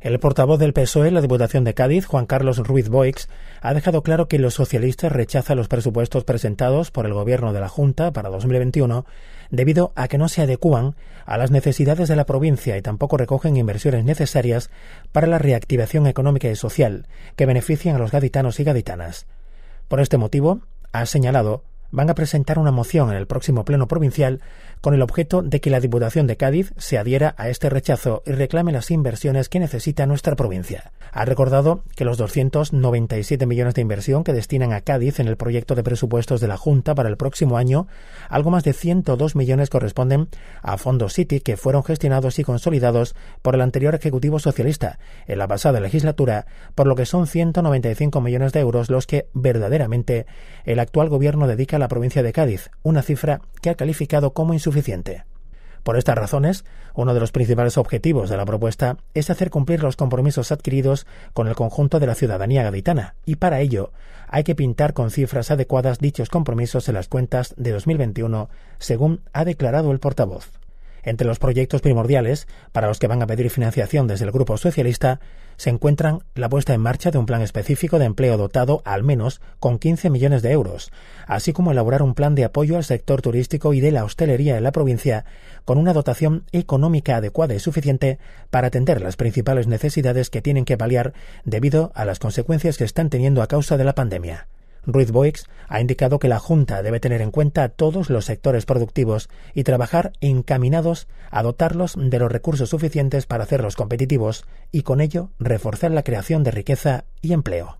El portavoz del PSOE en la Diputación de Cádiz, Juan Carlos Ruiz Boix, ha dejado claro que los socialistas rechazan los presupuestos presentados por el Gobierno de la Junta para 2021 debido a que no se adecúan a las necesidades de la provincia y tampoco recogen inversiones necesarias para la reactivación económica y social que benefician a los gaditanos y gaditanas. Por este motivo, ha señalado, van a presentar una moción en el próximo Pleno Provincial con el objeto de que la Diputación de Cádiz se adhiera a este rechazo y reclame las inversiones que necesita nuestra provincia. Ha recordado que los 297 millones de inversión que destinan a Cádiz en el proyecto de presupuestos de la Junta para el próximo año, algo más de 102 millones corresponden a fondos City que fueron gestionados y consolidados por el anterior Ejecutivo Socialista en la pasada legislatura, por lo que son 195 millones de euros los que verdaderamente el actual gobierno dedica a la provincia de Cádiz, una cifra que ha calificado como insuficiente suficiente. Por estas razones, uno de los principales objetivos de la propuesta es hacer cumplir los compromisos adquiridos con el conjunto de la ciudadanía gaditana, y para ello hay que pintar con cifras adecuadas dichos compromisos en las cuentas de 2021, según ha declarado el portavoz. Entre los proyectos primordiales para los que van a pedir financiación desde el Grupo Socialista se encuentran la puesta en marcha de un plan específico de empleo dotado, al menos, con 15 millones de euros, así como elaborar un plan de apoyo al sector turístico y de la hostelería en la provincia, con una dotación económica adecuada y suficiente para atender las principales necesidades que tienen que paliar debido a las consecuencias que están teniendo a causa de la pandemia. Ruiz Boix ha indicado que la Junta debe tener en cuenta todos los sectores productivos y trabajar encaminados a dotarlos de los recursos suficientes para hacerlos competitivos y con ello reforzar la creación de riqueza y empleo.